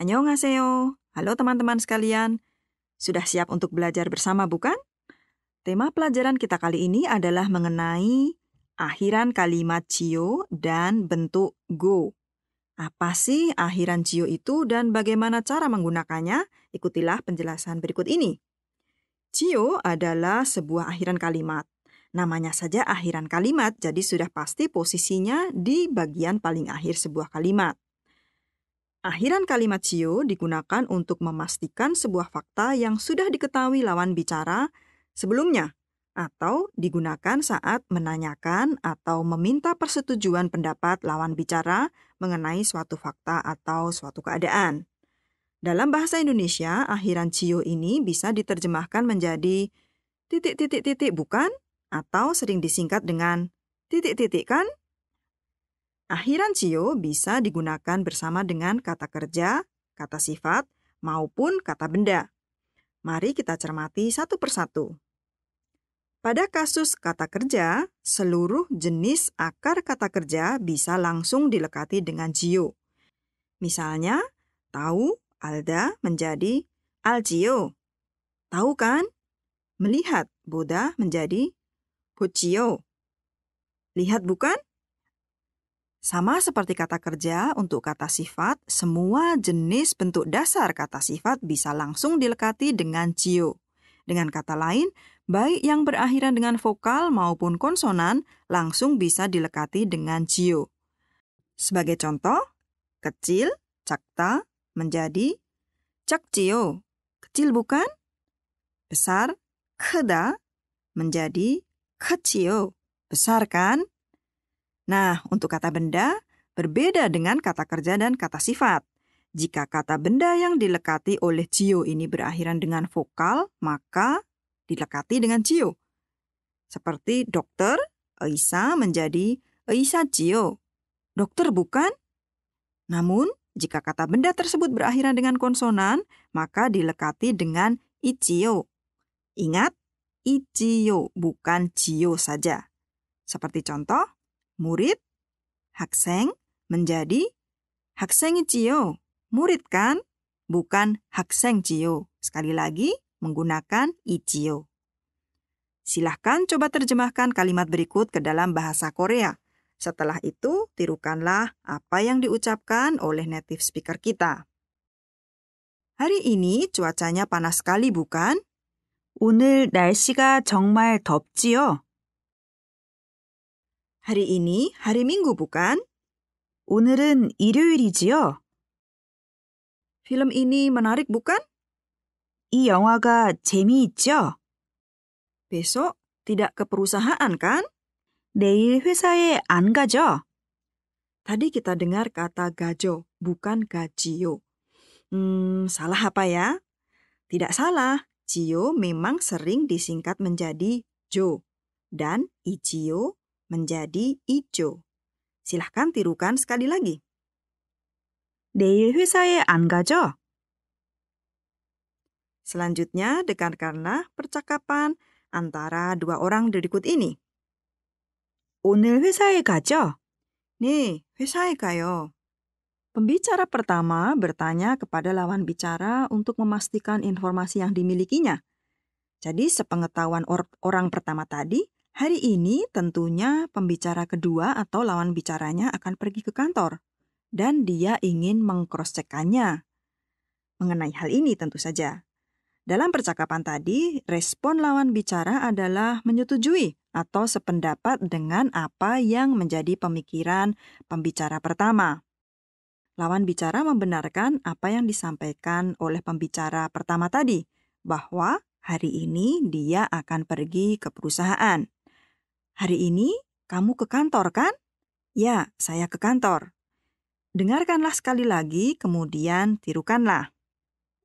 Annyeonghaseyo. Halo teman-teman sekalian. Sudah siap untuk belajar bersama bukan? Tema pelajaran kita kali ini adalah mengenai akhiran kalimat cio dan bentuk go. Apa sih akhiran cio itu dan bagaimana cara menggunakannya? Ikutilah penjelasan berikut ini. Cio adalah sebuah akhiran kalimat. Namanya saja akhiran kalimat, jadi sudah pasti posisinya di bagian paling akhir sebuah kalimat. Akhiran kalimat siu digunakan untuk memastikan sebuah fakta yang sudah diketahui lawan bicara sebelumnya atau digunakan saat menanyakan atau meminta persetujuan pendapat lawan bicara mengenai suatu fakta atau suatu keadaan. Dalam bahasa Indonesia, akhiran ciu ini bisa diterjemahkan menjadi titik-titik-titik bukan atau sering disingkat dengan titik-titik kan? Akhiran sio bisa digunakan bersama dengan kata kerja, kata sifat, maupun kata benda. Mari kita cermati satu persatu. Pada kasus kata kerja, seluruh jenis akar kata kerja bisa langsung dilekati dengan jio. Misalnya, tahu Alda menjadi Aljio. Tahu kan? Melihat boda menjadi Puchio. Lihat bukan? Sama seperti kata kerja, untuk kata sifat, semua jenis bentuk dasar kata sifat bisa langsung dilekati dengan cio. Dengan kata lain, baik yang berakhiran dengan vokal maupun konsonan langsung bisa dilekati dengan cio. Sebagai contoh, kecil, cakta, menjadi, cak cio, kecil bukan? Besar, keda, menjadi, kecio, besar kan? Nah, untuk kata benda, berbeda dengan kata kerja dan kata sifat. Jika kata benda yang dilekati oleh jio ini berakhiran dengan vokal, maka dilekati dengan jio. Seperti dokter, Eisa menjadi Eisa jio. Dokter bukan? Namun, jika kata benda tersebut berakhiran dengan konsonan, maka dilekati dengan ichio. Ingat, ichio bukan jio saja. Seperti contoh, murid, hakseng menjadi haksengichiyo, murid kan? Bukan haksengchiyo. Sekali lagi, menggunakan ichiyo. Silahkan coba terjemahkan kalimat berikut ke dalam bahasa Korea. Setelah itu, tirukanlah apa yang diucapkan oleh native speaker kita. Hari ini cuacanya panas sekali bukan? 오늘 날씨가 정말 덥지요. Hari ini hari Minggu bukan? 오늘은 일요일이지요. Film ini menarik bukan? 이 영화가 재미있죠? Besok tidak ke perusahaan kan? 내일 회사에 안 가죠? Tadi kita dengar kata gajo, bukan gajio. Hmm, salah apa ya? Tidak salah, jio memang sering disingkat menjadi jo. Dan ijio menjadi ijo. Silahkan tirukan sekali lagi. 내일 회사에 안 가죠? Selanjutnya, dengarkanlah percakapan antara dua orang berikut ini. Unil, 회사에 가죠? Nih, 회사에 가요. Pembicara pertama bertanya kepada lawan bicara untuk memastikan informasi yang dimilikinya. Jadi, sepengetahuan or orang pertama tadi, Hari ini tentunya pembicara kedua atau lawan bicaranya akan pergi ke kantor dan dia ingin mengcross Mengenai hal ini tentu saja. Dalam percakapan tadi, respon lawan bicara adalah menyetujui atau sependapat dengan apa yang menjadi pemikiran pembicara pertama. Lawan bicara membenarkan apa yang disampaikan oleh pembicara pertama tadi, bahwa hari ini dia akan pergi ke perusahaan. Hari ini kamu ke kantor kan? Ya, saya ke kantor. Dengarkanlah sekali lagi, kemudian tirukanlah.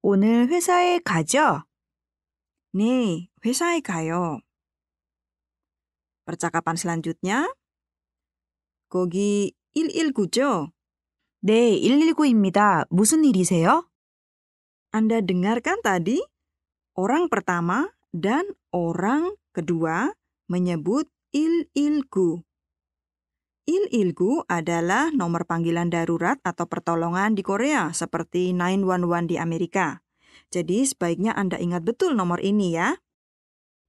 오늘 회사에 가죠? 네, 회사에 가요. Percakapan selanjutnya. 거기 119죠? 네, 119입니다. 무슨 일이세요? Anda dengarkan tadi, orang pertama dan orang kedua menyebut il-ilgu. Il-ilgu adalah nomor panggilan darurat atau pertolongan di Korea seperti 911 di Amerika. Jadi sebaiknya Anda ingat betul nomor ini ya.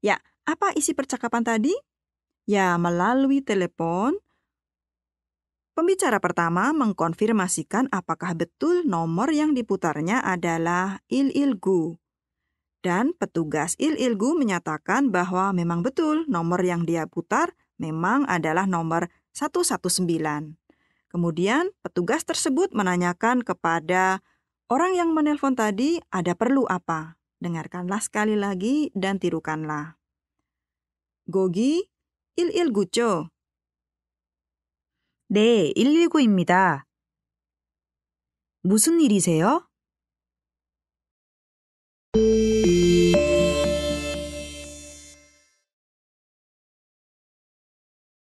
Ya, apa isi percakapan tadi? Ya, melalui telepon, pembicara pertama mengkonfirmasikan apakah betul nomor yang diputarnya adalah il-ilgu. Dan petugas Il-Ilgu menyatakan bahwa memang betul nomor yang dia putar memang adalah nomor 119. Kemudian petugas tersebut menanyakan kepada orang yang menelpon tadi, ada perlu apa? Dengarkanlah sekali lagi dan tirukanlah. Gogi Il-Ilgucho. 네, 119입니다. 무슨 일이세요?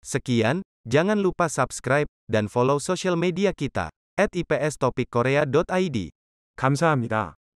Sekian, jangan lupa subscribe dan follow social media kita @ipstopikkorea.id. 감사합니다.